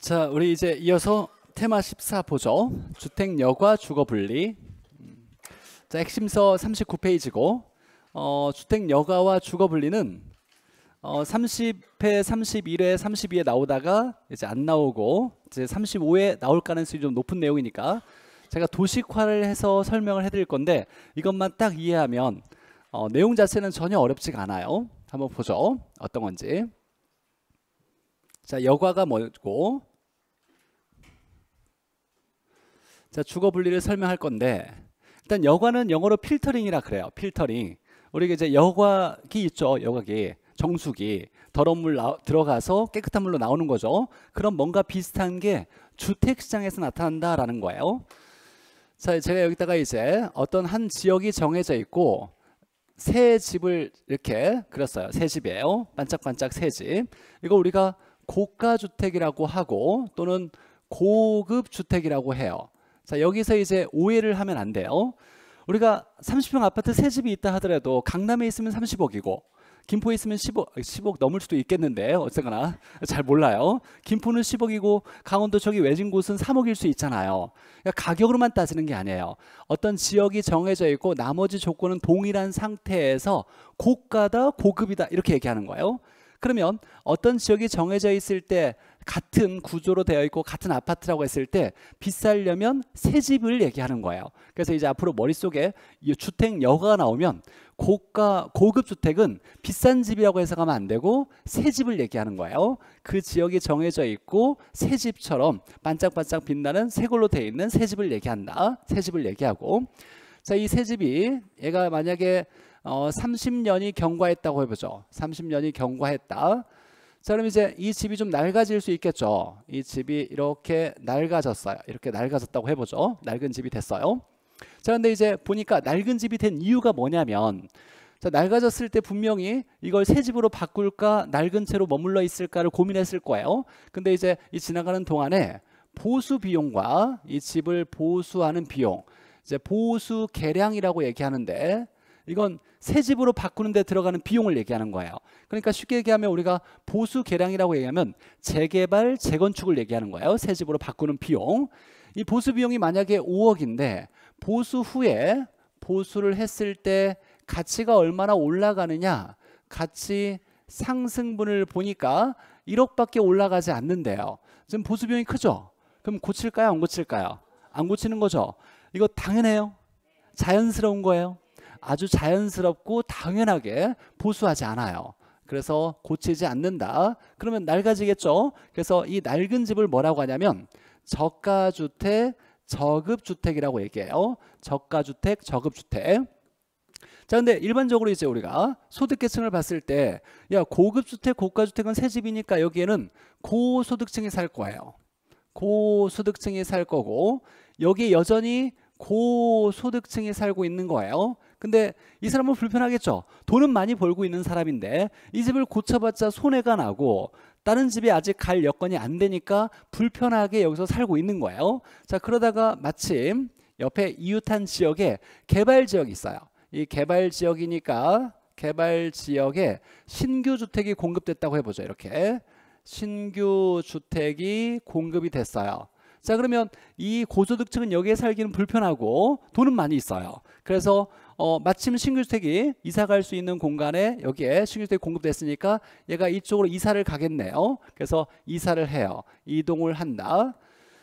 자, 우리 이제 이어서 테마 14 보죠. 주택 여과 주거 분리. 자, 핵심서 39페이지고 어, 주택 여가와 주거 분리는 어, 30회, 31회, 32회 나오다가 이제 안 나오고 이제 35회 나올 가능성이 좀 높은 내용이니까 제가 도식화를 해서 설명을 해드릴 건데 이것만 딱 이해하면 어, 내용 자체는 전혀 어렵지가 않아요. 한번 보죠. 어떤 건지. 자, 여과가 뭐고 자, 주거 분리를 설명할 건데 일단 여과는 영어로 필터링이라 그래요. 필터링. 우리가 이제 여과기 있죠. 여과기. 정수기. 더러운 물 나, 들어가서 깨끗한 물로 나오는 거죠. 그럼 뭔가 비슷한 게 주택 시장에서 나타난다라는 거예요. 자, 제가 여기다가 이제 어떤 한 지역이 정해져 있고 새 집을 이렇게 그렸어요. 새 집이에요. 반짝반짝 새 집. 이거 우리가 고가 주택이라고 하고 또는 고급 주택이라고 해요. 자 여기서 이제 오해를 하면 안 돼요. 우리가 30평 아파트 3 집이 있다 하더라도 강남에 있으면 30억이고 김포에 있으면 10억, 10억 넘을 수도 있겠는데 어쨌거나 잘 몰라요. 김포는 10억이고 강원도 저기 외진 곳은 3억일 수 있잖아요. 그러니까 가격으로만 따지는 게 아니에요. 어떤 지역이 정해져 있고 나머지 조건은 동일한 상태에서 고가다 고급이다 이렇게 얘기하는 거예요. 그러면 어떤 지역이 정해져 있을 때 같은 구조로 되어 있고 같은 아파트라고 했을 때 비싸려면 새 집을 얘기하는 거예요. 그래서 이제 앞으로 머릿속에 주택 여가가 나오면 고가 고급 주택은 비싼 집이라고 해석하면 안 되고 새 집을 얘기하는 거예요. 그 지역이 정해져 있고 새 집처럼 반짝반짝 빛나는 새 걸로 되어 있는 새 집을 얘기한다. 새 집을 얘기하고 자, 이 새 집이 얘가 만약에 어, 30년이 경과했다고 해보죠. 30년이 경과했다. 자 그럼 이제 이 집이 좀 낡아질 수 있겠죠. 이 집이 이렇게 낡아졌어요. 이렇게 낡아졌다고 해보죠. 낡은 집이 됐어요. 자 근데 이제 보니까 낡은 집이 된 이유가 뭐냐면 자 낡아졌을 때 분명히 이걸 새 집으로 바꿀까 낡은 채로 머물러 있을까를 고민했을 거예요. 근데 이제 이 지나가는 동안에 보수 비용과 이 집을 보수하는 비용 이제 보수 계량이라고 얘기하는데 이건 새 집으로 바꾸는 데 들어가는 비용을 얘기하는 거예요. 그러니까 쉽게 얘기하면 우리가 보수 계량이라고 얘기하면 재개발, 재건축을 얘기하는 거예요. 새 집으로 바꾸는 비용. 이 보수 비용이 만약에 5억인데 보수 후에 보수를 했을 때 가치가 얼마나 올라가느냐 가치 상승분을 보니까 1억밖에 올라가지 않는데요. 지금 보수 비용이 크죠? 그럼 고칠까요? 안 고칠까요? 안 고치는 거죠. 이거 당연해요. 자연스러운 거예요. 아주 자연스럽고 당연하게 보수하지 않아요. 그래서 고치지 않는다. 그러면 낡아지겠죠. 그래서 이 낡은 집을 뭐라고 하냐면 저가주택, 저급주택이라고 얘기해요. 저가주택, 저급주택. 자, 근데 일반적으로 이제 우리가 소득계층을 봤을 때, 야, 고급주택, 고가주택은 새 집이니까 여기에는 고소득층이 살 거예요. 고소득층이 살 거고, 여기 여전히 고소득층이 살고 있는 거예요. 근데 이 사람은 불편하겠죠. 돈은 많이 벌고 있는 사람인데 이 집을 고쳐봤자 손해가 나고 다른 집에 아직 갈 여건이 안 되니까 불편하게 여기서 살고 있는 거예요. 자, 그러다가 마침 옆에 이웃한 지역에 개발 지역이 있어요. 이 개발 지역이니까 개발 지역에 신규 주택이 공급됐다고 해보죠. 이렇게 신규 주택이 공급이 됐어요. 자 그러면 이 고소득층은 여기에 살기는 불편하고 돈은 많이 있어요. 그래서 어, 마침 신규주택이 이사 갈 수 있는 공간에 여기에 신규주택이 공급됐으니까 얘가 이쪽으로 이사를 가겠네요. 그래서 이사를 해요. 이동을 한다.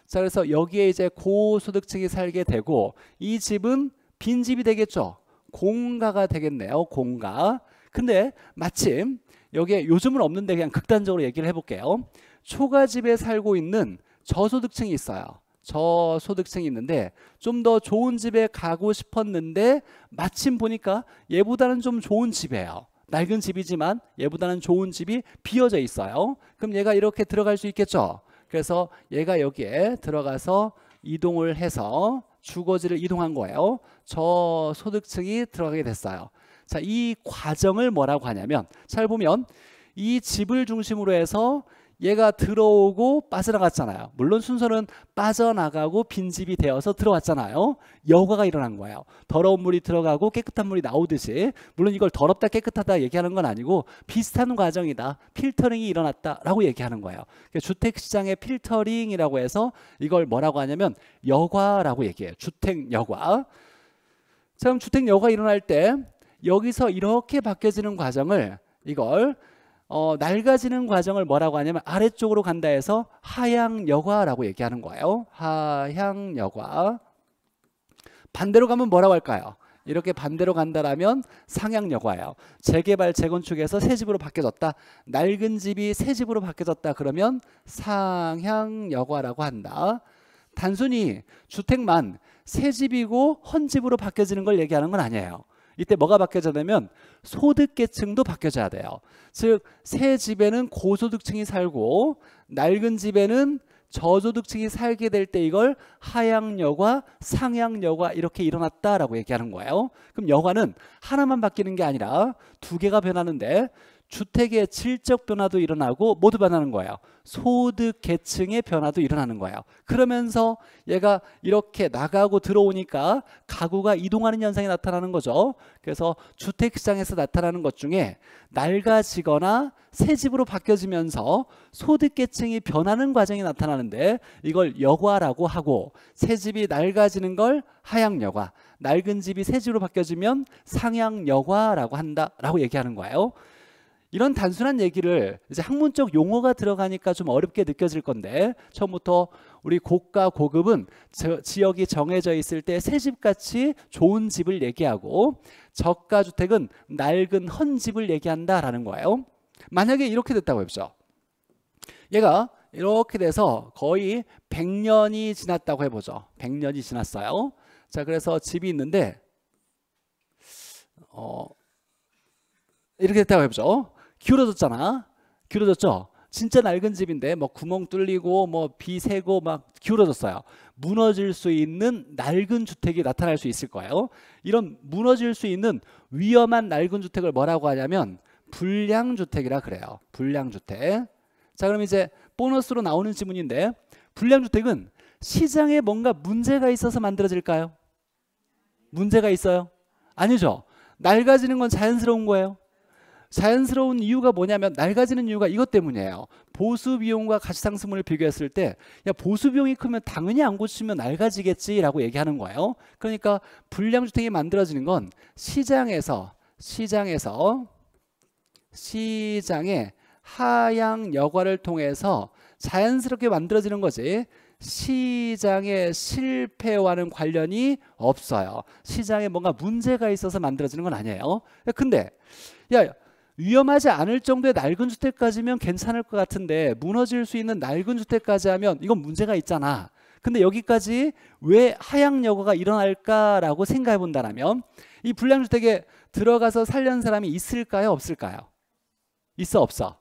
자 그래서 여기에 이제 고소득층이 살게 되고 이 집은 빈집이 되겠죠. 공가가 되겠네요. 공가. 근데 마침 여기에 요즘은 없는데 그냥 극단적으로 얘기를 해볼게요. 초가집에 살고 있는 저소득층이 있어요. 저소득층이 있는데 좀 더 좋은 집에 가고 싶었는데 마침 보니까 얘보다는 좀 좋은 집이에요. 낡은 집이지만 얘보다는 좋은 집이 비어져 있어요. 그럼 얘가 이렇게 들어갈 수 있겠죠. 그래서 얘가 여기에 들어가서 이동을 해서 주거지를 이동한 거예요. 저소득층이 들어가게 됐어요. 자, 이 과정을 뭐라고 하냐면 잘 보면 이 집을 중심으로 해서 얘가 들어오고 빠져나갔잖아요. 물론 순서는 빠져나가고 빈집이 되어서 들어왔잖아요. 여과가 일어난 거예요. 더러운 물이 들어가고 깨끗한 물이 나오듯이 물론 이걸 더럽다 깨끗하다 얘기하는 건 아니고 비슷한 과정이다. 필터링이 일어났다라고 얘기하는 거예요. 그러니까 주택시장의 필터링이라고 해서 이걸 뭐라고 하냐면 여과라고 얘기해요. 주택 여과. 참 주택 여과 일어날 때 여기서 이렇게 바뀌어지는 과정을 이걸 어, 낡아지는 과정을 뭐라고 하냐면 아래쪽으로 간다 해서 하향여과라고 얘기하는 거예요. 하향여과. 반대로 가면 뭐라고 할까요? 이렇게 반대로 간다라면 상향여과예요. 재개발, 재건축에서 새 집으로 바뀌어졌다. 낡은 집이 새 집으로 바뀌어졌다. 그러면 상향여과라고 한다. 단순히 주택만 새 집이고 헌 집으로 바뀌어지는 걸 얘기하는 건 아니에요. 이때 뭐가 바뀌어져야되면 소득계층도 바뀌어져야 돼요. 즉 새 집에는 고소득층이 살고 낡은 집에는 저소득층이 살게 될 때 이걸 하향여과, 상향여과 이렇게 일어났다라고 얘기하는 거예요. 그럼 여과는 하나만 바뀌는 게 아니라 두 개가 변하는데 주택의 질적 변화도 일어나고 모두 변하는 거예요. 소득 계층의 변화도 일어나는 거예요. 그러면서 얘가 이렇게 나가고 들어오니까 가구가 이동하는 현상이 나타나는 거죠. 그래서 주택 시장에서 나타나는 것 중에 낡아지거나 새 집으로 바뀌어지면서 소득 계층이 변하는 과정이 나타나는데 이걸 여과라고 하고 새 집이 낡아지는 걸 하향 여과, 낡은 집이 새 집으로 바뀌어지면 상향 여과라고 한다라고 얘기하는 거예요. 이런 단순한 얘기를 이제 학문적 용어가 들어가니까 좀 어렵게 느껴질 건데 처음부터 우리 고가 고급은 저, 지역이 정해져 있을 때 새 집같이 좋은 집을 얘기하고 저가 주택은 낡은 헌 집을 얘기한다라는 거예요. 만약에 이렇게 됐다고 해보죠. 얘가 이렇게 돼서 거의 100년이 지났다고 해보죠. 100년이 지났어요. 자, 그래서 집이 있는데 어, 이렇게 됐다고 해보죠. 기울어졌잖아. 기울어졌죠. 진짜 낡은 집인데 뭐 구멍 뚫리고 뭐 비 새고 막 기울어졌어요. 무너질 수 있는 낡은 주택이 나타날 수 있을 거예요. 이런 무너질 수 있는 위험한 낡은 주택을 뭐라고 하냐면 불량 주택이라 그래요. 불량 주택. 자, 그럼 이제 보너스로 나오는 지문인데 불량 주택은 시장에 뭔가 문제가 있어서 만들어질까요? 문제가 있어요? 아니죠. 낡아지는 건 자연스러운 거예요. 자연스러운 이유가 뭐냐면 낡아지는 이유가 이것 때문이에요. 보수 비용과 가치 상승분을 비교했을 때 야, 보수 비용이 크면 당연히 안 고치면 낡아지겠지라고 얘기하는 거예요. 그러니까 불량 주택이 만들어지는 건 시장에서 시장에서 시장의 하향 여과를 통해서 자연스럽게 만들어지는 거지 시장의 실패와는 관련이 없어요. 시장에 뭔가 문제가 있어서 만들어지는 건 아니에요. 근데 야 위험하지 않을 정도의 낡은 주택까지면 괜찮을 것 같은데 무너질 수 있는 낡은 주택까지 하면 이건 문제가 있잖아. 근데 여기까지 왜 하향 여과가 일어날까라고 생각해 본다라면 이 불량 주택에 들어가서 살려는 사람이 있을까요, 없을까요? 있어 없어?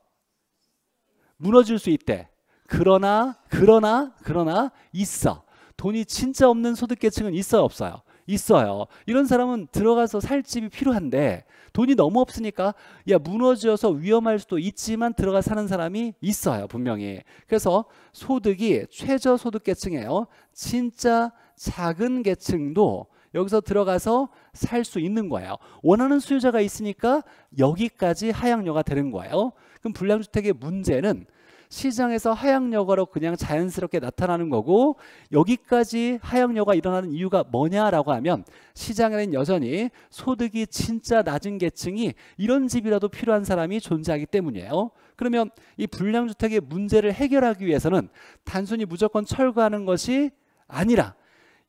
무너질 수 있대. 그러나 그러나 그러나 있어. 돈이 진짜 없는 소득계층은 있어 없어요? 있어요. 이런 사람은 들어가서 살 집이 필요한데 돈이 너무 없으니까 야 무너져서 위험할 수도 있지만 들어가 사는 사람이 있어요 분명히. 그래서 소득이 최저 소득계층이에요. 진짜 작은 계층도 여기서 들어가서 살 수 있는 거예요. 원하는 수요자가 있으니까 여기까지 하향료가 되는 거예요. 그럼 불량주택의 문제는 시장에서 하향여과로 그냥 자연스럽게 나타나는 거고 여기까지 하향여가 일어나는 이유가 뭐냐라고 하면 시장에는 여전히 소득이 진짜 낮은 계층이 이런 집이라도 필요한 사람이 존재하기 때문이에요. 그러면 이 불량주택의 문제를 해결하기 위해서는 단순히 무조건 철거하는 것이 아니라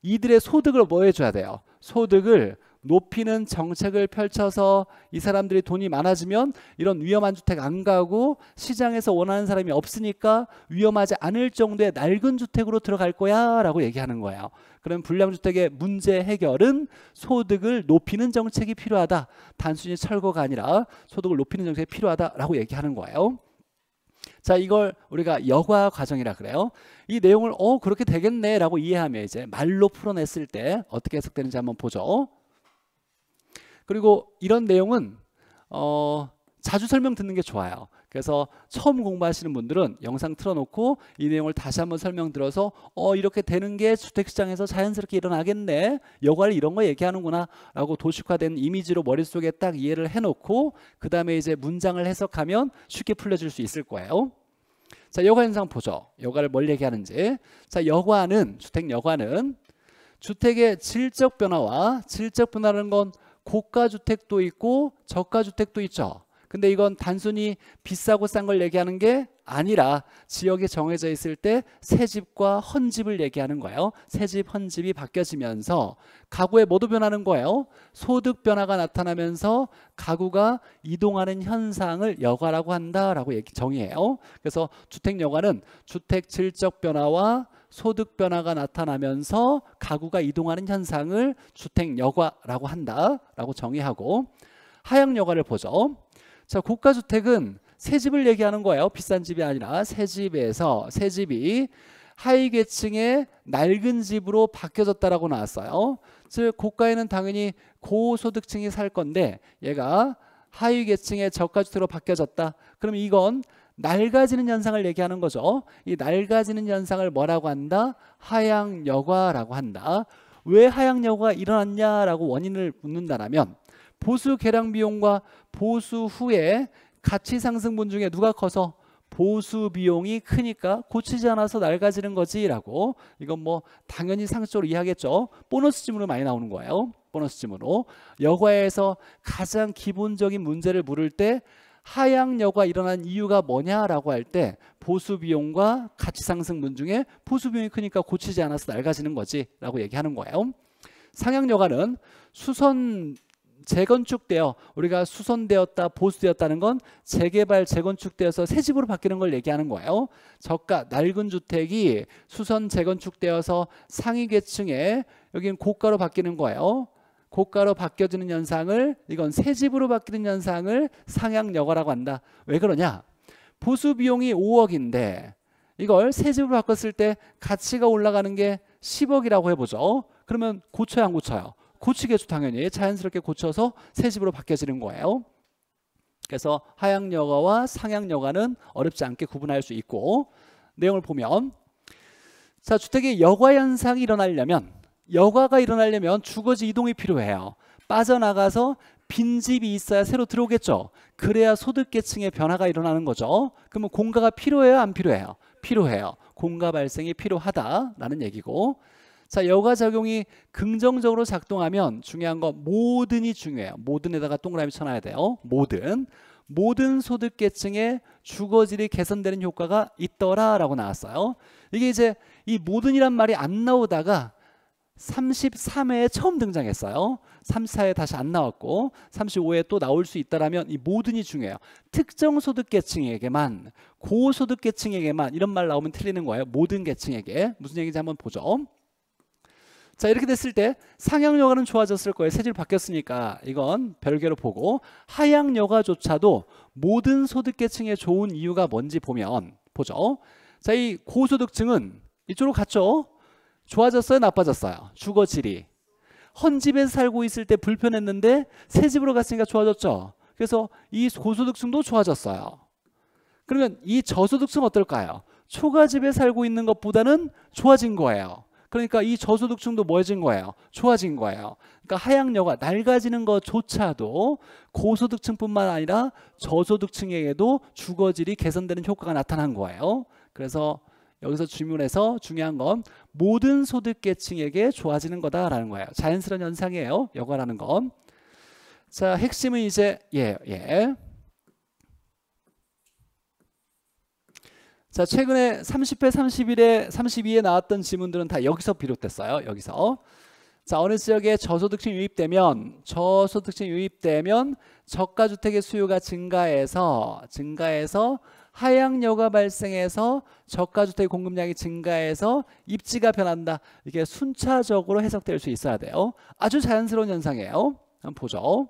이들의 소득을 뭐 해줘야 돼요? 소득을 높이는 정책을 펼쳐서 이 사람들이 돈이 많아지면 이런 위험한 주택 안 가고 시장에서 원하는 사람이 없으니까 위험하지 않을 정도의 낡은 주택으로 들어갈 거야 라고 얘기하는 거예요. 그럼 불량주택의 문제 해결은 소득을 높이는 정책이 필요하다. 단순히 철거가 아니라 소득을 높이는 정책이 필요하다라고 얘기하는 거예요. 자 이걸 우리가 여과 과정이라 그래요 이 내용을 어 그렇게 되겠네 라고 이해하면 이제 말로 풀어냈을 때 어떻게 해석되는지 한번 보죠 그리고 이런 내용은 어, 자주 설명 듣는 게 좋아요. 그래서 처음 공부하시는 분들은 영상 틀어놓고 이 내용을 다시 한번 설명 들어서 어 이렇게 되는 게 주택시장에서 자연스럽게 일어나겠네 여과를 이런 거 얘기하는구나 라고 도식화된 이미지로 머릿속에 딱 이해를 해놓고 그 다음에 이제 문장을 해석하면 쉽게 풀려질 수 있을 거예요 자 여과 현상 보죠 여과를 뭘 얘기하는지 자 여과는 주택 여과는 주택의 질적 변화와 질적 변화라는 건 고가 주택도 있고 저가 주택도 있죠. 근데 이건 단순히 비싸고 싼 걸 얘기하는 게 아니라 지역에 정해져 있을 때 새 집과 헌 집을 얘기하는 거예요. 새 집, 헌 집이 바뀌어지면서 가구의 모두 변하는 거예요. 소득 변화가 나타나면서 가구가 이동하는 현상을 여가라고 한다라고 정의해요. 그래서 주택 여가는 주택 질적 변화와 소득 변화가 나타나면서 가구가 이동하는 현상을 주택 여과라고 한다라고 정의하고 하향 여과를 보죠. 자, 고가 주택은 새 집을 얘기하는 거예요. 비싼 집이 아니라 새 집에서 새 집이 하위 계층의 낡은 집으로 바뀌어졌다라고 나왔어요. 즉 고가에는 당연히 고소득층이 살 건데 얘가 하위 계층의 저가주택으로 바뀌어졌다. 그럼 이건 낡아지는 현상을 얘기하는 거죠. 이 낡아지는 현상을 뭐라고 한다? 하향여과라고 한다. 왜 하향여과가 일어났냐라고 원인을 묻는다라면 보수 계량 비용과 보수 후에 가치 상승분 중에 누가 커서 보수 비용이 크니까 고치지 않아서 낡아지는 거지라고 이건 뭐 당연히 상식적으로 이해하겠죠. 보너스 지문으로 많이 나오는 거예요. 보너스 지문으로 여과에서 가장 기본적인 문제를 물을 때 하향여과 일어난 이유가 뭐냐라고 할 때 보수 비용과 가치 상승분 중에 보수 비용이 크니까 고치지 않아서 낡아지는 거지라고 얘기하는 거예요. 상향여가는 수선 재건축되어 우리가 수선되었다 보수되었다는 건 재개발 재건축되어서 새 집으로 바뀌는 걸 얘기하는 거예요. 저가 낡은 주택이 수선 재건축되어서 상위 계층에 여기 고가로 바뀌는 거예요. 고가로 바뀌어지는 현상을 이건 새 집으로 바뀌는 현상을 상향여가라고 한다. 왜 그러냐? 보수 비용이 5억인데 이걸 새 집으로 바꿨을 때 가치가 올라가는 게 10억이라고 해보죠. 그러면 고쳐야 안 고쳐요? 고치겠죠 당연히 자연스럽게 고쳐서 새 집으로 바뀌어지는 거예요. 그래서 하향여가와 상향여가는 어렵지 않게 구분할 수 있고 내용을 보면 자 주택의 여과 현상이 일어나려면 여과가 일어나려면 주거지 이동이 필요해요. 빠져나가서 빈집이 있어야 새로 들어오겠죠. 그래야 소득계층의 변화가 일어나는 거죠. 그러면 공가가 필요해요? 안 필요해요? 필요해요. 공가 발생이 필요하다라는 얘기고 자 여과작용이 긍정적으로 작동하면 중요한 건 모든이 중요해요. 모든에다가 동그라미 쳐놔야 돼요. 모든 모든 소득계층의 주거질이 개선되는 효과가 있더라라고 나왔어요. 이게 이제 이 모든이란 말이 안 나오다가 33회에 처음 등장했어요. 34에 다시 안 나왔고 35에 또 나올 수 있다라면 이 모든이 중요해요. 특정 소득 계층에게만 고소득 계층에게만 이런 말 나오면 틀리는 거예요. 모든 계층에게 무슨 얘기인지 한번 보죠. 자 이렇게 됐을 때 상향여가는 좋아졌을 거예요. 세질 바뀌었으니까 이건 별개로 보고 하향여가조차도 모든 소득계층에 좋은 이유가 뭔지 보면 보죠. 자 이 고소득층은 이쪽으로 갔죠. 좋아졌어요? 나빠졌어요? 주거 질이. 헌 집에서 살고 있을 때 불편했는데 새 집으로 갔으니까 좋아졌죠. 그래서 이 고소득층도 좋아졌어요. 그러면 이 저소득층 어떨까요? 초가집에 살고 있는 것보다는 좋아진 거예요. 그러니까 이 저소득층도 뭐해진 거예요? 좋아진 거예요. 그러니까 하향료가 낡아지는 것조차도 고소득층뿐만 아니라 저소득층에게도 주거질이 개선되는 효과가 나타난 거예요. 그래서 여기서 주문해서 중요한 건 모든 소득계층에게 좋아지는 거다라는 거예요. 자연스러운 현상이에요. 여과라는 건. 자, 핵심은 이제 예, 예. 자, 최근에 30회, 31회, 32회 나왔던 지문들은 다 여기서 비롯됐어요. 여기서. 자, 어느 지역에 저소득층 유입되면 저소득층 유입되면 저가주택의 수요가 증가해서 증가해서 하향여가 발생해서 저가주택 공급량이 증가해서 입지가 변한다. 이게 순차적으로 해석될 수 있어야 돼요. 아주 자연스러운 현상이에요. 한번 보죠.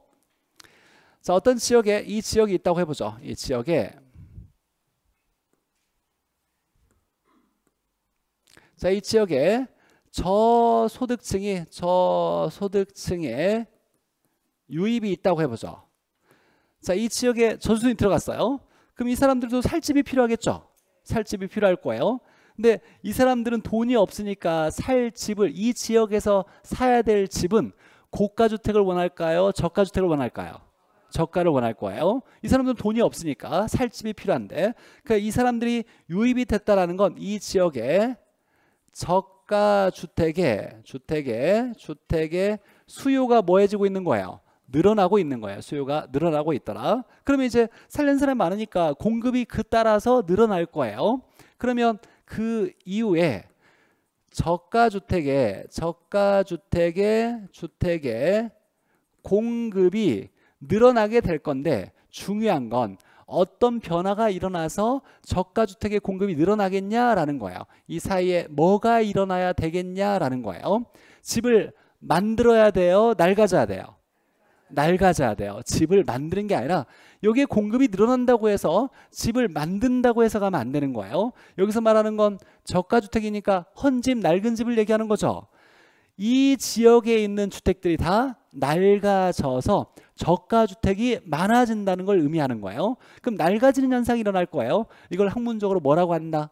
자, 어떤 지역에 이 지역이 있다고 해보죠. 이 지역에 자, 이 지역에 저소득층이 저소득층에 유입이 있다고 해보죠. 자, 이 지역에 저소득이 들어갔어요. 그럼 이 사람들도 살집이 필요하겠죠. 살집이 필요할 거예요. 근데 이 사람들은 돈이 없으니까 살 집을 이 지역에서 사야 될 집은 고가 주택을 원할까요? 저가 주택을 원할까요? 저가를 원할 거예요. 이 사람들은 돈이 없으니까 살 집이 필요한데 그러니까 이 사람들이 유입이 됐다라는 건 이 지역에 저가 주택에 주택에 주택에 수요가 뭐해지고 있는 거예요. 늘어나고 있는 거예요. 수요가 늘어나고 있더라. 그러면 이제 살는 사람이 많으니까 공급이 그 따라서 늘어날 거예요. 그러면 그 이후에 저가 주택에 저가 주택에 주택에 공급이 늘어나게 될 건데 중요한 건 어떤 변화가 일어나서 저가 주택의 공급이 늘어나겠냐라는 거예요. 이 사이에 뭐가 일어나야 되겠냐라는 거예요. 집을 만들어야 돼요. 낡아져야 돼요. 낡아져야 돼요. 집을 만드는 게 아니라 여기에 공급이 늘어난다고 해서 집을 만든다고 해서 가면 안 되는 거예요. 여기서 말하는 건 저가주택이니까 헌집, 낡은 집을 얘기하는 거죠. 이 지역에 있는 주택들이 다 낡아져서 저가주택이 많아진다는 걸 의미하는 거예요. 그럼 낡아지는 현상이 일어날 거예요. 이걸 학문적으로 뭐라고 한다?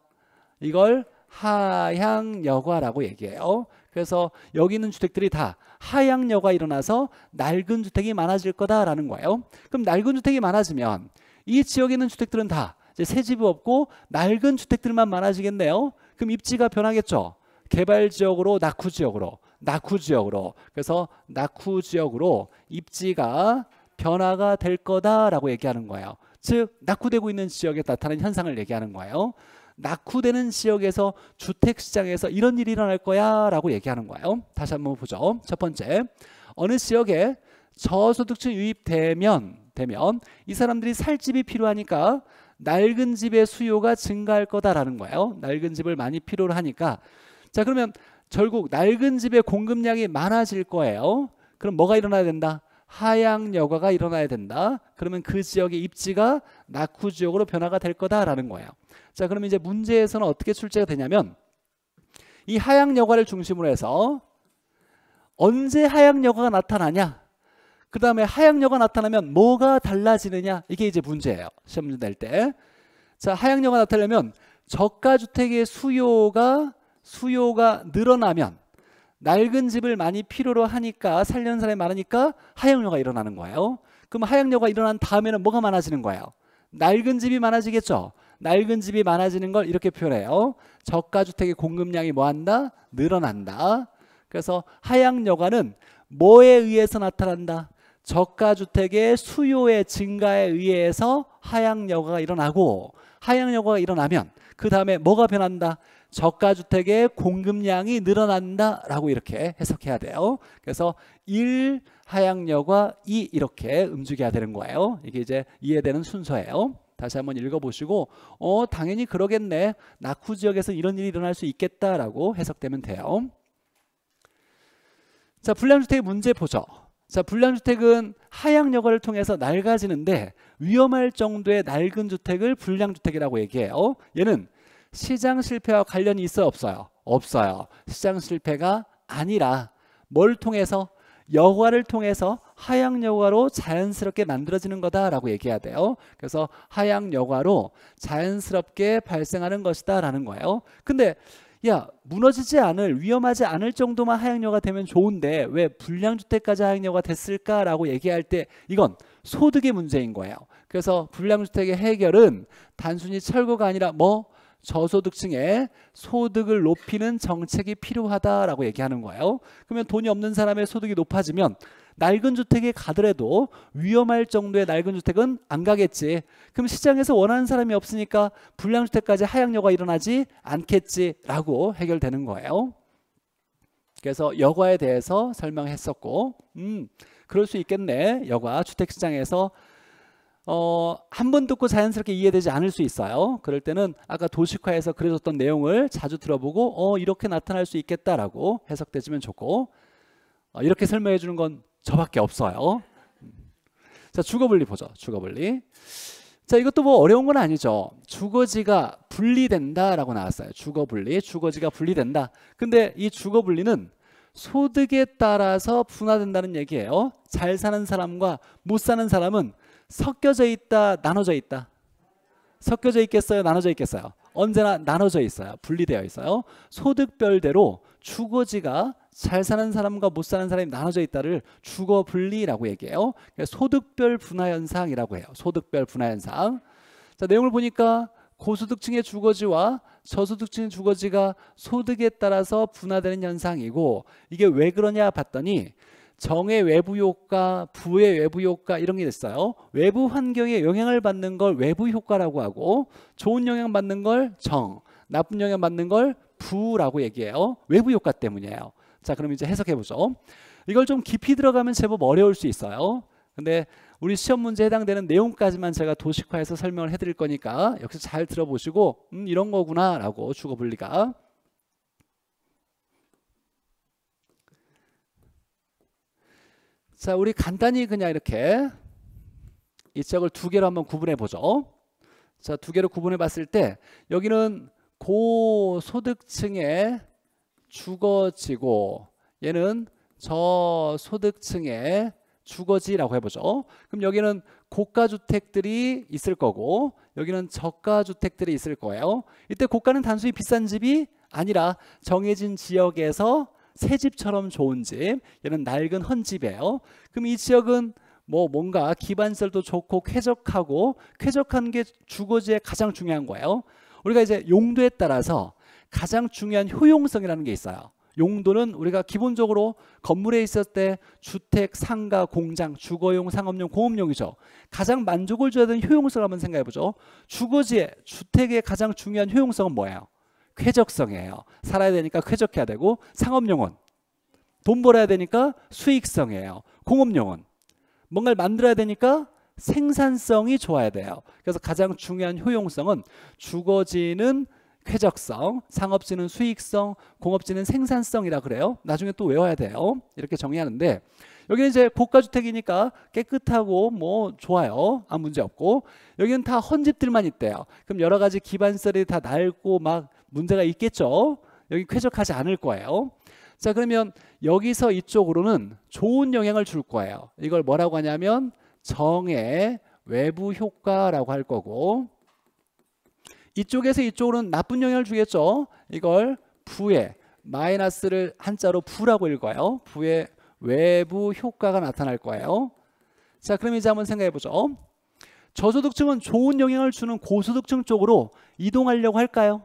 이걸 하향여과라고 얘기해요. 그래서 여기 있는 주택들이 다 하향여가 일어나서 낡은 주택이 많아질 거다라는 거예요. 그럼 낡은 주택이 많아지면 이 지역에 있는 주택들은 다새 집이 없고 낡은 주택들만 많아지겠네요. 그럼 입지가 변하겠죠. 개발 지역으로 낙후 지역으로 낙후 지역으로 그래서 낙후 지역으로 입지가 변화가 될 거다라고 얘기하는 거예요. 즉 낙후되고 있는 지역에 나타나는 현상을 얘기하는 거예요. 낙후되는 지역에서 주택 시장에서 이런 일이 일어날 거야라고 얘기하는 거예요. 다시 한번 보죠. 첫 번째. 어느 지역에 저소득층 유입되면 되면 이 사람들이 살 집이 필요하니까 낡은 집의 수요가 증가할 거다라는 거예요. 낡은 집을 많이 필요로 하니까 자 그러면 결국 낡은 집의 공급량이 많아질 거예요. 그럼 뭐가 일어나야 된다? 하향 여과가 일어나야 된다. 그러면 그 지역의 입지가 낙후 지역으로 변화가 될 거다라는 거예요. 자, 그러면 이제 문제에서는 어떻게 출제가 되냐면 이 하향 여과를 중심으로 해서 언제 하향 여과가 나타나냐? 그 다음에 하향 여과가 나타나면 뭐가 달라지느냐? 이게 이제 문제예요. 시험 문제 될 때. 자, 하향 여과가 나타나려면 저가 주택의 수요가 수요가 늘어나면 낡은 집을 많이 필요로 하니까 살려는 사람이 많으니까 하향료가 일어나는 거예요. 그럼 하향료가 일어난 다음에는 뭐가 많아지는 거예요? 낡은 집이 많아지겠죠. 낡은 집이 많아지는 걸 이렇게 표현해요. 저가주택의 공급량이 뭐한다? 늘어난다. 그래서 하향여가는 뭐에 의해서 나타난다? 저가주택의 수요의 증가에 의해서 하향여가가 일어나고 하향여가가 일어나면 그 다음에 뭐가 변한다? 저가주택의 공급량이 늘어난다라고 이렇게 해석해야 돼요. 그래서 1 하향력과 2 이렇게 움직여야 되는 거예요. 이게 이제 이해되는 순서예요. 다시 한번 읽어보시고 어 당연히 그러겠네. 낙후 지역에서 이런 일이 일어날 수 있겠다라고 해석되면 돼요. 자 불량주택의 문제 보죠. 자 불량주택은 하향력을 통해서 낡아지는데 위험할 정도의 낡은 주택을 불량주택이라고 얘기해요. 얘는 시장 실패와 관련이 있어 없어요? 없어요. 시장 실패가 아니라 뭘 통해서 여과를 통해서 하향 여과로 자연스럽게 만들어지는 거다라고 얘기해야 돼요. 그래서 하향 여과로 자연스럽게 발생하는 것이다라는 거예요. 근데 야 무너지지 않을 위험하지 않을 정도만 하향여가 되면 좋은데 왜 불량주택까지 하향여가 됐을까라고 얘기할 때 이건 소득의 문제인 거예요. 그래서 불량주택의 해결은 단순히 철거가 아니라 뭐 저소득층의 소득을 높이는 정책이 필요하다라고 얘기하는 거예요. 그러면 돈이 없는 사람의 소득이 높아지면 낡은 주택에 가더라도 위험할 정도의 낡은 주택은 안 가겠지. 그럼 시장에서 원하는 사람이 없으니까 불량주택까지 하향여가 일어나지 않겠지라고 해결되는 거예요. 그래서 여과에 대해서 설명했었고, 음, 그럴 수 있겠네. 여과 주택시장에서 어, 한 번 듣고 자연스럽게 이해되지 않을 수 있어요. 그럴 때는 아까 도식화에서 그려졌던 내용을 자주 들어보고 어, 이렇게 나타날 수 있겠다라고 해석되지면 좋고 어, 이렇게 설명해 주는 건 저밖에 없어요. 자, 주거분리 보죠. 주거분리. 자, 이것도 뭐 어려운 건 아니죠. 주거지가 분리된다라고 나왔어요. 주거분리, 주거지가 분리된다. 근데 이 주거분리는 소득에 따라서 분화된다는 얘기예요. 잘 사는 사람과 못 사는 사람은 섞여져 있다, 나눠져 있다. 섞여져 있겠어요, 나눠져 있겠어요. 언제나 나눠져 있어요. 분리되어 있어요. 소득별대로 주거지가 잘 사는 사람과 못 사는 사람이 나눠져 있다를 주거 분리라고 얘기해요. 그러니까 소득별 분화 현상이라고 해요. 소득별 분화 현상. 자, 내용을 보니까 고소득층의 주거지와 저소득층의 주거지가 소득에 따라서 분화되는 현상이고 이게 왜 그러냐 봤더니 정의 외부 효과, 부의 외부 효과 이런 게 있어요. 외부 환경에 영향을 받는 걸 외부 효과라고 하고 좋은 영향 받는 걸 정, 나쁜 영향 받는 걸 부라고 얘기해요. 외부 효과 때문이에요. 자, 그럼 이제 해석해 보죠. 이걸 좀 깊이 들어가면 제법 어려울 수 있어요. 근데 우리 시험 문제 에 해당되는 내용까지만 제가 도식화해서 설명을 해드릴 거니까 역시 잘 들어보시고 음, 이런 거구나라고 주거분리가 자, 우리 간단히 그냥 이렇게 이지역을두 개로 한번 구분해 보죠. 자, 두 개로 구분해 봤을 때 여기는 고소득층의 주거지고 얘는 저소득층의 주거지라고 해보죠. 그럼 여기는 고가주택들이 있을 거고 여기는 저가주택들이 있을 거예요. 이때 고가는 단순히 비싼 집이 아니라 정해진 지역에서 새 집처럼 좋은 집, 얘는 낡은 헌집이에요. 그럼 이 지역은 뭐 뭔가 기반설도 좋고 쾌적하고 쾌적한 게 주거지의 가장 중요한 거예요. 우리가 이제 용도에 따라서 가장 중요한 효용성이라는 게 있어요. 용도는 우리가 기본적으로 건물에 있을 때 주택, 상가, 공장, 주거용, 상업용, 공업용이죠. 가장 만족을 줘야 되는 효용성을 한번 생각해 보죠. 주거지의 주택의 가장 중요한 효용성은 뭐예요? 쾌적성이에요. 살아야 되니까 쾌적해야 되고 상업용은 돈 벌어야 되니까 수익성이에요. 공업용은 뭔가를 만들어야 되니까 생산성이 좋아야 돼요. 그래서 가장 중요한 효용성은 주거지는 쾌적성, 상업지는 수익성, 공업지는 생산성이라 그래요. 나중에 또 외워야 돼요. 이렇게 정의하는데 여기는 이제 고가주택이니까 깨끗하고 뭐 좋아요. 아무 문제 없고 여기는 다 헌집들만 있대요. 그럼 여러 가지 기반설이 다 낡고 막 문제가 있겠죠. 여기 쾌적하지 않을 거예요. 자 그러면 여기서 이쪽으로는 좋은 영향을 줄 거예요. 이걸 뭐라고 하냐면 정의 외부 효과라고 할 거고 이쪽에서 이쪽으로는 나쁜 영향을 주겠죠. 이걸 부의 마이너스를 한자로 부라고 읽어요. 부의 외부 효과가 나타날 거예요. 자 그럼 이제 한번 생각해 보죠. 저소득층은 좋은 영향을 주는 고소득층 쪽으로 이동하려고 할까요?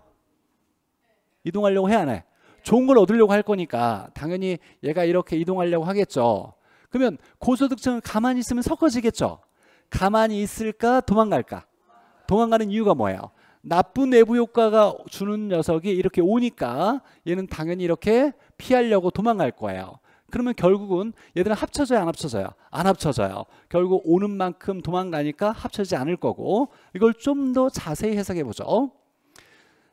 이동하려고 해안 해? 좋은 걸 얻으려고 할 거니까 당연히 얘가 이렇게 이동하려고 하겠죠. 그러면 고소득층은 가만히 있으면 섞어지겠죠. 가만히 있을까 도망갈까? 도망가는 이유가 뭐예요? 나쁜 내부 효과가 주는 녀석이 이렇게 오니까 얘는 당연히 이렇게 피하려고 도망갈 거예요. 그러면 결국은 얘들은 합쳐져요 안 합쳐져요? 안 합쳐져요. 결국 오는 만큼 도망가니까 합쳐지지 않을 거고 이걸 좀 더 자세히 해석해 보죠.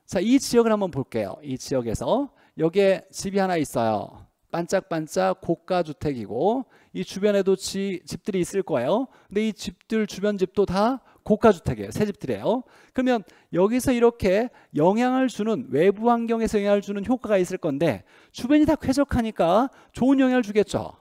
자, 이 지역을 한번 볼게요. 이 지역에서 여기에 집이 하나 있어요. 반짝반짝 고가 주택이고 이 주변에도 지, 집들이 있을 거예요. 근데 이 집들 주변 집도 다 고가 주택이에요. 새 집들이에요. 그러면 여기서 이렇게 영향을 주는 외부 환경에서 영향을 주는 효과가 있을 건데 주변이 다 쾌적하니까 좋은 영향을 주겠죠.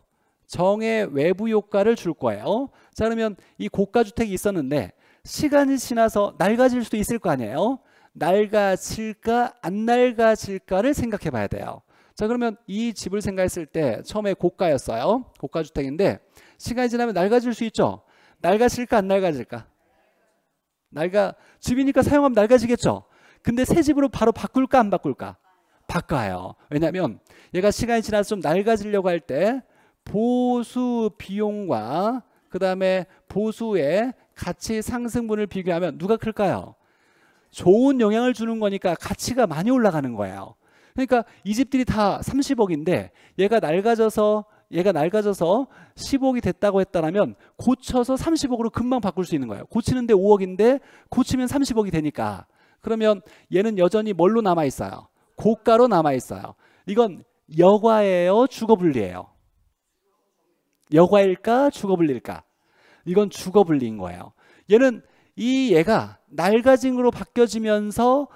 정의 외부 효과를 줄 거예요. 자 그러면 이 고가 주택이 있었는데 시간이 지나서 낡아질 수도 있을 거 아니에요. 낡아질까 안 낡아질까를 생각해 봐야 돼요. 자 그러면 이 집을 생각했을 때 처음에 고가였어요. 고가 주택인데 시간이 지나면 낡아질 수 있죠. 낡아질까 안 낡아질까? 낡아 집이니까 사용하면 낡아지겠죠. 근데 새 집으로 바로 바꿀까 안 바꿀까? 바꿔요. 왜냐하면 얘가 시간이 지나서 좀 낡아지려고 할 때 보수 비용과 그 다음에 보수의 가치 상승분을 비교하면 누가 클까요? 좋은 영향을 주는 거니까 가치가 많이 올라가는 거예요. 그러니까 이 집들이 다 30억인데 얘가 낡아져서 얘가 낡아져서 10억이 됐다고 했다라면 고쳐서 30억으로 금방 바꿀 수 있는 거예요. 고치는데 5억인데 고치면 30억이 되니까. 그러면 얘는 여전히 뭘로 남아 있어요? 고가로 남아 있어요. 이건 여과예요, 주거분리예요. 여과일까, 주거분리일까? 이건 주거분리인 거예요. 얘는 이 얘가 낡아짐으로 바뀌어지면서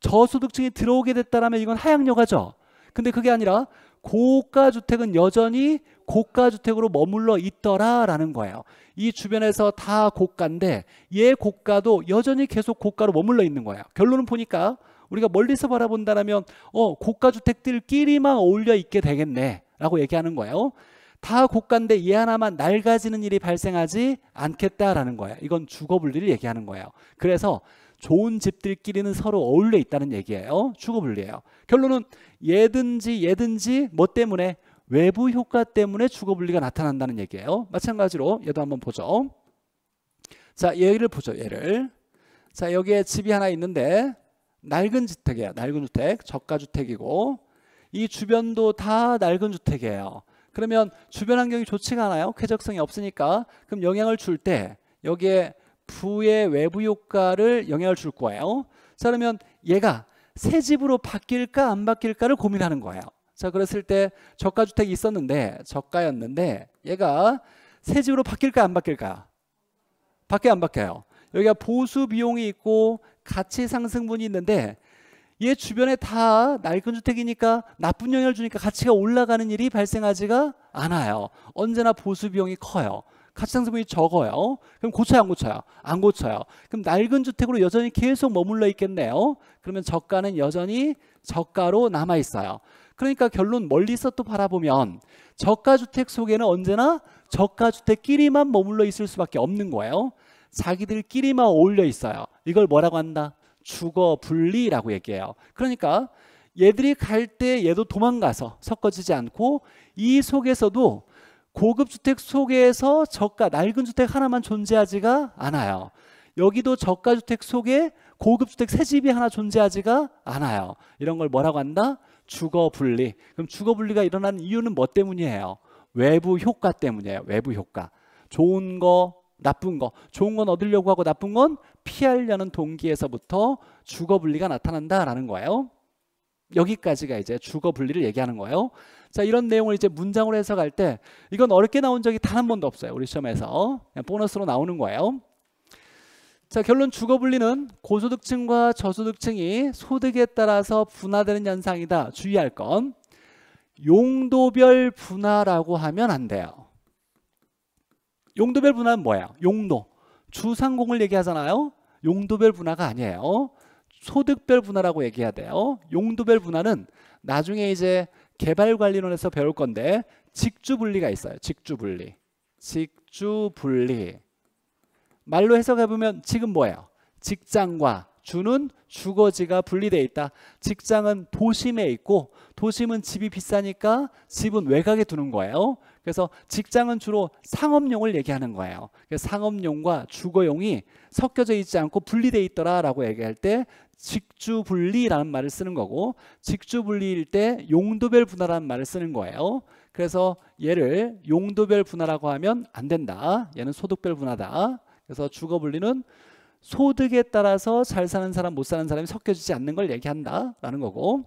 저소득층이 들어오게 됐다라면 이건 하향여가죠 근데 그게 아니라 고가 주택은 여전히 고가 주택으로 머물러 있더라라는 거예요. 이 주변에서 다 고가인데 얘 고가도 여전히 계속 고가로 머물러 있는 거예요. 결론은 보니까 우리가 멀리서 바라본다라면 어 고가 주택들끼리만 어울려 있게 되겠네라고 얘기하는 거예요. 다 곡간데 얘 하나만 낡아지는 일이 발생하지 않겠다라는 거예요. 이건 주거분리를 얘기하는 거예요. 그래서 좋은 집들끼리는 서로 어울려 있다는 얘기예요. 주거분리예요. 결론은 얘든지 얘든지 뭐 때문에 외부 효과 때문에 주거분리가 나타난다는 얘기예요. 마찬가지로 얘도 한번 보죠. 자 얘를 보죠. 얘를 자 여기에 집이 하나 있는데 낡은 주택이에요. 낡은 주택 저가주택이고 이 주변도 다 낡은 주택이에요. 그러면 주변 환경이 좋지가 않아요. 쾌적성이 없으니까. 그럼 영향을 줄 때 여기에 부의 외부 효과를 영향을 줄 거예요. 자 그러면 얘가 새 집으로 바뀔까 안 바뀔까를 고민하는 거예요. 자 그랬을 때 저가주택이 있었는데 저가였는데 얘가 새 집으로 바뀔까 안 바뀔까요? 바뀌어 안 바뀌어요. 여기가 보수 비용이 있고 가치 상승분이 있는데 얘 주변에 다 낡은 주택이니까 나쁜 영향을 주니까 가치가 올라가는 일이 발생하지가 않아요. 언제나 보수 비용이 커요. 가치상승률이 적어요. 그럼 고쳐요, 안 고쳐요? 안 고쳐요. 그럼 낡은 주택으로 여전히 계속 머물러 있겠네요. 그러면 저가는 여전히 저가로 남아 있어요. 그러니까 결론 멀리서 또 바라보면 저가 주택 속에는 언제나 저가 주택끼리만 머물러 있을 수밖에 없는 거예요. 자기들끼리만 어울려 있어요. 이걸 뭐라고 한다? 주거 분리라고 얘기해요. 그러니까 얘들이 갈 때 얘도 도망가서 섞어지지 않고 이 속에서도 고급 주택 속에서 저가 낡은 주택 하나만 존재하지가 않아요. 여기도 저가 주택 속에 고급 주택 새 집이 하나 존재하지가 않아요. 이런 걸 뭐라고 한다? 주거 분리. 그럼 주거 분리가 일어난 이유는 뭐 때문이에요? 외부 효과 때문이에요. 외부 효과. 좋은 거, 나쁜 거, 좋은 건 얻으려고 하고 나쁜 건 피하려는 동기에서부터 주거 분리가 나타난다라는 거예요. 여기까지가 이제 주거 분리를 얘기하는 거예요. 자, 이런 내용을 이제 문장으로 해석할 때 이건 어렵게 나온 적이 단 한 번도 없어요. 우리 시험에서. 보너스로 나오는 거예요. 자, 결론 주거 분리는 고소득층과 저소득층이 소득에 따라서 분화되는 현상이다. 주의할 건 용도별 분화라고 하면 안 돼요. 용도별 분화는 뭐야 용도. 주상공을 얘기하잖아요. 용도별 분화가 아니에요. 소득별 분화라고 얘기해야 돼요. 용도별 분화는 나중에 이제 개발관리론에서 배울 건데 직주분리가 있어요. 직주분리. 직주분리. 말로 해석해보면 지금 뭐예요? 직장과 주는 주거지가 분리돼 있다. 직장은 도심에 있고 도심은 집이 비싸니까 집은 외곽에 두는 거예요. 그래서 직장은 주로 상업용을 얘기하는 거예요. 상업용과 주거용이 섞여져 있지 않고 분리되어 있더라라고 얘기할 때 직주분리라는 말을 쓰는 거고 직주분리일 때 용도별 분할라는 말을 쓰는 거예요. 그래서 얘를 용도별 분할라고 하면 안 된다. 얘는 소득별 분화다. 그래서 주거분리는 소득에 따라서 잘 사는 사람 못 사는 사람이 섞여지지 않는 걸 얘기한다라는 거고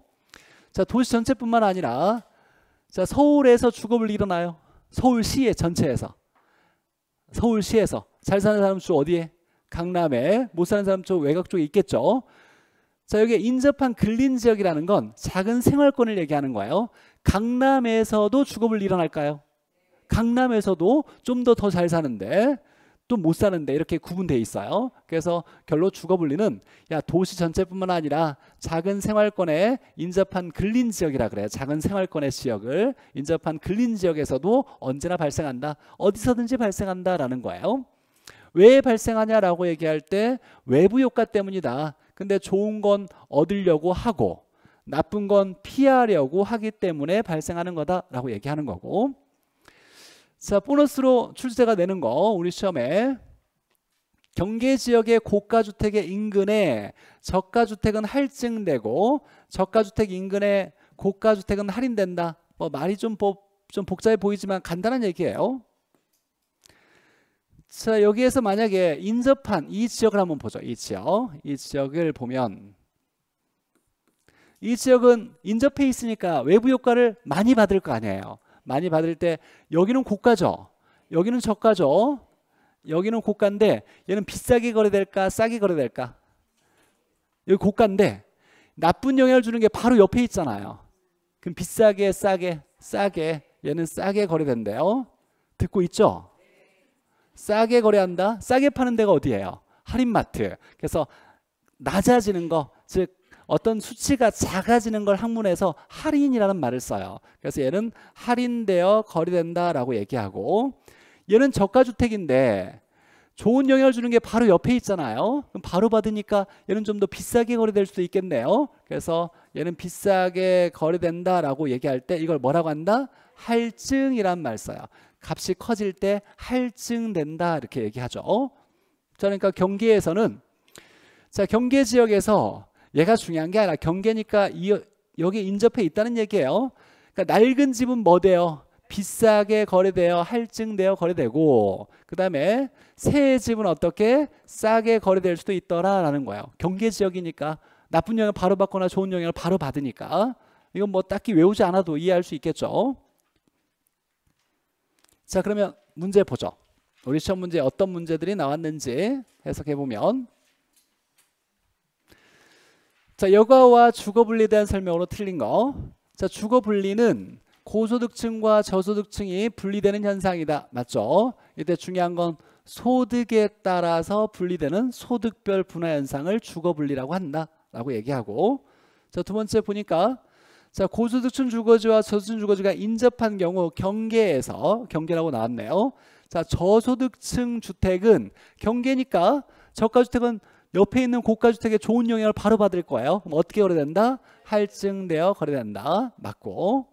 자 도시 전체뿐만 아니라 자 서울에서 주거분리 일어나요. 서울시의 전체에서 서울시에서 잘 사는 사람 주 어디에? 강남에 못 사는 사람 쪽 외곽 쪽에 있겠죠. 자 여기에 인접한 근린 지역이라는 건 작은 생활권을 얘기하는 거예요. 강남에서도 주거불 일어날까요? 강남에서도 좀 더 더 잘 사는데 또못 사는데 이렇게 구분돼 있어요. 그래서 결로 주거분리는 야 도시 전체뿐만 아니라 작은 생활권에 인접한 근린 지역이라 그래요. 작은 생활권의 지역을 인접한 근린 지역에서도 언제나 발생한다. 어디서든지 발생한다라는 거예요. 왜 발생하냐라고 얘기할 때 외부 효과 때문이다. 근데 좋은 건 얻으려고 하고 나쁜 건 피하려고 하기 때문에 발생하는 거다라고 얘기하는 거고 자, 보너스로 출제가 되는 거 우리 시험에 경계 지역의 고가 주택의 인근에 저가 주택은 할증되고 저가 주택 인근에 고가 주택은 할인된다. 뭐 말이 좀, 좀 복잡해 보이지만 간단한 얘기예요. 자, 여기에서 만약에 인접한 이 지역을 한번 보죠. 이 지역. 이 지역을 보면 이 지역은 인접해 있으니까 외부 효과를 많이 받을 거 아니에요. 많이 받을 때 여기는 고가죠. 여기는 저가죠. 여기는 고가인데 얘는 비싸게 거래될까 싸게 거래될까? 여기 고가인데 나쁜 영향을 주는 게 바로 옆에 있잖아요. 그럼 비싸게 싸게 싸게 얘는 싸게 거래된대요. 듣고 있죠? 싸게 거래한다. 싸게 파는 데가 어디예요? 할인마트. 그래서 낮아지는 거, 즉 어떤 수치가 작아지는 걸 학문에서 할인이라는 말을 써요. 그래서 얘는 할인되어 거래된다라고 얘기하고 얘는 저가주택인데 좋은 영향을 주는 게 바로 옆에 있잖아요. 그럼 바로 받으니까 얘는 좀 더 비싸게 거래될 수도 있겠네요. 그래서 얘는 비싸게 거래된다라고 얘기할 때 이걸 뭐라고 한다? 할증이란 말 써요. 값이 커질 때 할증된다 이렇게 얘기하죠. 자, 그러니까 경계에서는자 경계 지역에서 얘가 중요한 게 아니라 경계니까 이, 여기 인접해 있다는 얘기예요. 그러니까 낡은 집은 뭐 돼요? 비싸게 거래되어 할증되어 거래되고 그 다음에 새 집은 어떻게 싸게 거래될 수도 있더라라는 거예요. 경계 지역이니까 나쁜 영향을 바로 받거나 좋은 영향을 바로 받으니까 이건 뭐 딱히 외우지 않아도 이해할 수 있겠죠. 자 그러면 문제 보죠. 우리 시험 문제 어떤 문제들이 나왔는지 해석해 보면 자, 여가와 주거 분리에 대한 설명으로 틀린 거. 자, 주거 분리는 고소득층과 저소득층이 분리되는 현상이다. 맞죠? 이때 중요한 건 소득에 따라서 분리되는 소득별 분화 현상을 주거 분리라고 한다라고 얘기하고 자, 두 번째 보니까 자, 고소득층 주거지와 저소득층 주거지가 인접한 경우 경계에서 경계라고 나왔네요. 자, 저소득층 주택은 경계니까 저가주택은 옆에 있는 고가주택에 좋은 영향을 바로 받을 거예요. 어떻게 거래된다? 할증되어 거래된다. 맞고.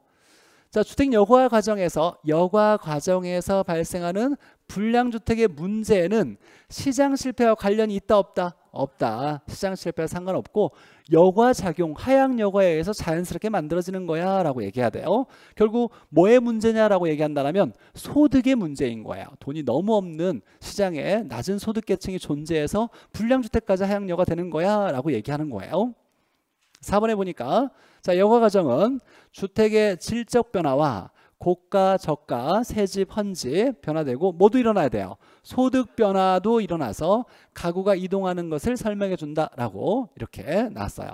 자, 주택 여과 과정에서 여과 과정에서 발생하는 불량 주택의 문제는 시장 실패와 관련이 있다 없다? 없다. 시장 실패와 상관없고 여과 작용, 하향 여과에 의해서 자연스럽게 만들어지는 거야라고 얘기해야 돼요. 결국 뭐의 문제냐라고 얘기한다면 소득의 문제인 거예요. 돈이 너무 없는 시장에 낮은 소득 계층이 존재해서 불량 주택까지 하향 여과 되는 거야라고 얘기하는 거예요. 4번에 보니까 자, 여과 과정은 주택의 질적 변화와 고가, 저가, 새집, 헌집 변화되고 모두 일어나야 돼요. 소득 변화도 일어나서 가구가 이동하는 것을 설명해 준다라고 이렇게 나왔어요.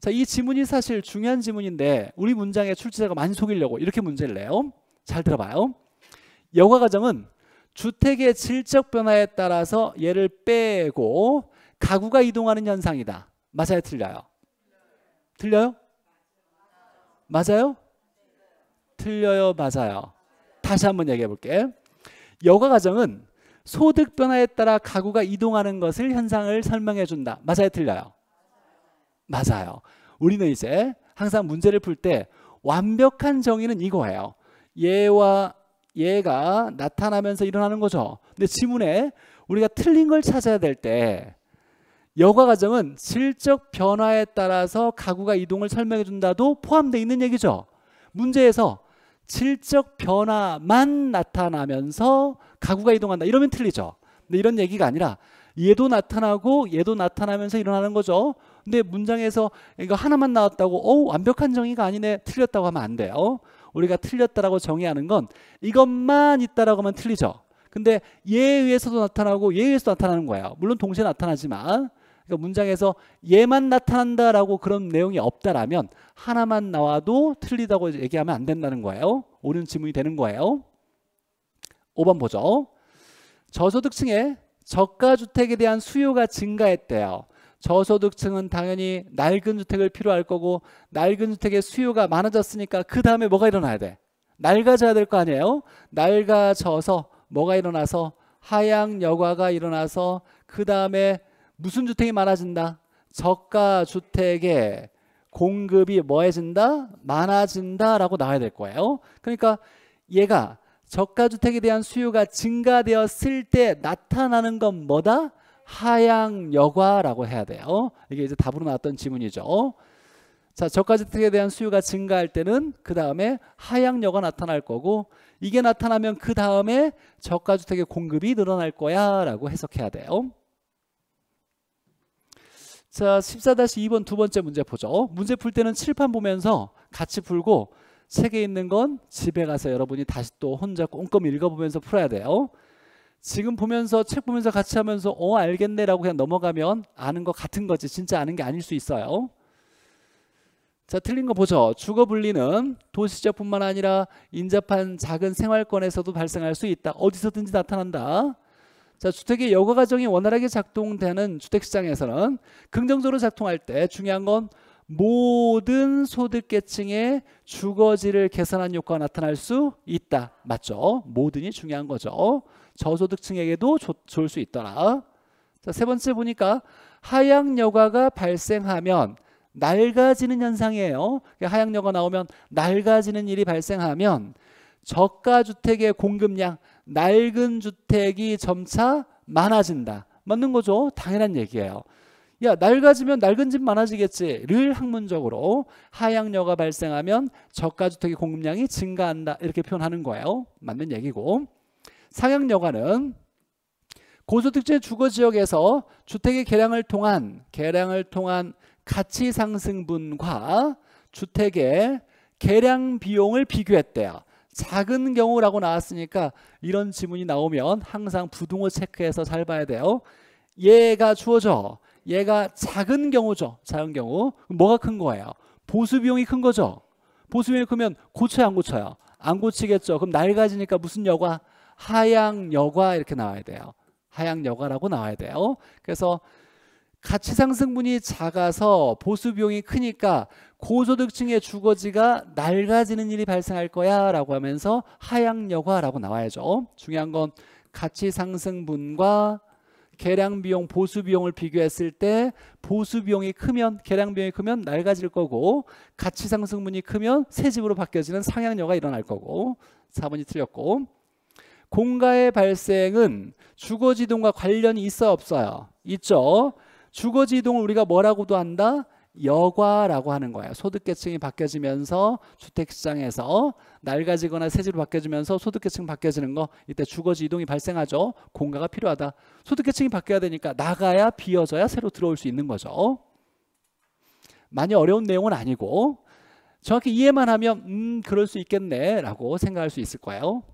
자, 이 지문이 사실 중요한 지문인데 우리 문장의 출제자가 많이 속이려고 이렇게 문제를 내요. 잘 들어봐요. 여가 과정은 주택의 질적 변화에 따라서 얘를 빼고 가구가 이동하는 현상이다. 맞아요, 틀려요? 틀려요? 맞아요? 틀려요, 맞아요. 다시 한번 얘기해 볼게. 여가 과정은 소득 변화에 따라 가구가 이동하는 것을 현상을 설명해 준다. 맞아요, 틀려요. 맞아요. 우리는 이제 항상 문제를 풀 때 완벽한 정의는 이거예요. 얘와 얘가 나타나면서 일어나는 거죠. 근데 지문에 우리가 틀린 걸 찾아야 될 때 여과 과정은 질적 변화에 따라서 가구가 이동을 설명해 준다도 포함되어 있는 얘기죠. 문제에서 질적 변화만 나타나면서 가구가 이동한다. 이러면 틀리죠. 근데 이런 얘기가 아니라 얘도 나타나고 얘도 나타나면서 일어나는 거죠. 근데 문장에서 이거 하나만 나왔다고 어우 완벽한 정의가 아니네 틀렸다고 하면 안 돼요. 우리가 틀렸다라고 정의하는 건 이것만 있다라고 하면 틀리죠. 근데 얘에 의해서도 나타나고 얘에 의해서 도 나타나는 거예요. 물론 동시에 나타나지만 그러니까 문장에서 얘만 나타난다라고 그런 내용이 없다라면 하나만 나와도 틀리다고 얘기하면 안 된다는 거예요. 옳은 지문이 되는 거예요. 5번 보죠. 저소득층의 저가주택에 대한 수요가 증가했대요. 저소득층은 당연히 낡은 주택을 필요할 거고 낡은 주택의 수요가 많아졌으니까 그 다음에 뭐가 일어나야 돼? 낡아져야 될 거 아니에요? 낡아져서 뭐가 일어나서 하향 여과가 일어나서 그 다음에 무슨 주택이 많아진다? 저가 주택의 공급이 뭐해진다? 많아진다라고 나와야 될 거예요. 그러니까 얘가 저가 주택에 대한 수요가 증가되었을 때 나타나는 건 뭐다? 하향 여과라고 해야 돼요. 이게 이제 답으로 나왔던 지문이죠. 자, 저가 주택에 대한 수요가 증가할 때는 그 다음에 하향 여가 나타날 거고 이게 나타나면 그 다음에 저가 주택의 공급이 늘어날 거야라고 해석해야 돼요. 자 14-2번 두 번째 문제 보죠. 문제 풀 때는 칠판 보면서 같이 풀고 책에 있는 건 집에 가서 여러분이 다시 또 혼자 꼼꼼히 읽어보면서 풀어야 돼요. 지금 보면서 책 보면서 같이 하면서 어 알겠네라고 그냥 넘어가면 아는 것 같은 거지 진짜 아는 게 아닐 수 있어요. 자 틀린 거 보죠. 주거 분리는 도시적뿐만 아니라 인접한 작은 생활권에서도 발생할 수 있다. 어디서든지 나타난다. 자, 주택의 여과 과정이 원활하게 작동되는 주택 시장에서는 긍정적으로 작동할 때 중요한 건 모든 소득 계층의 주거지를 개선한 효과가 나타날 수 있다. 맞죠? 모든이 중요한 거죠. 저소득층에게도 조, 좋을 수 있더라. 자, 세 번째 보니까 하향 여과가 발생하면 낡아지는 현상이에요. 그러니까 하향 여가 나오면 낡아지는 일이 발생하면 저가 주택의 공급량 낡은 주택이 점차 많아진다. 맞는 거죠? 당연한 얘기예요. 야, 낡아지면 낡은 집 많아지겠지를 학문적으로 하향료가 발생하면 저가주택의 공급량이 증가한다. 이렇게 표현하는 거예요. 맞는 얘기고. 상향여가는 고소득제 주거 지역에서 주택의 개량을 통한 개량을 통한 가치 상승분과 주택의 개량 비용을 비교했대요. 작은 경우라고 나왔으니까 이런 지문이 나오면 항상 부등호 체크해서 잘 봐야 돼요. 얘가 주어져. 얘가 작은 경우죠. 작은 경우. 뭐가 큰 거예요? 보수 비용이 큰 거죠. 보수 비용이 크면 고쳐야 안 고쳐요? 안 고치겠죠. 그럼 낡아지니까 무슨 여과? 하향 여과 이렇게 나와야 돼요. 하향 여과라고 나와야 돼요. 그래서 가치 상승분이 작아서 보수 비용이 크니까 고소득층의 주거지가 낡아지는 일이 발생할 거야라고 하면서 하향여과라고 나와야죠. 중요한 건 가치 상승분과 계량 비용, 보수 비용을 비교했을 때 보수 비용이 크면 계량 비용이 크면 낡아질 거고 가치 상승분이 크면 새 집으로 바뀌어지는 상향여가 일어날 거고 4번이 틀렸고 공가의 발생은 주거지동과 관련이 있어 없어요? 있죠. 주거지 이동을 우리가 뭐라고도 한다? 여과라고 하는 거예요. 소득계층이 바뀌어지면서 주택시장에서 낡아지거나 세지로 바뀌어지면서 소득계층 바뀌어지는 거 이때 주거지 이동이 발생하죠. 공가가 필요하다. 소득계층이 바뀌어야 되니까 나가야 비어져야 새로 들어올 수 있는 거죠. 많이 어려운 내용은 아니고 정확히 이해만 하면 음 그럴 수 있겠네 라고 생각할 수 있을 거예요.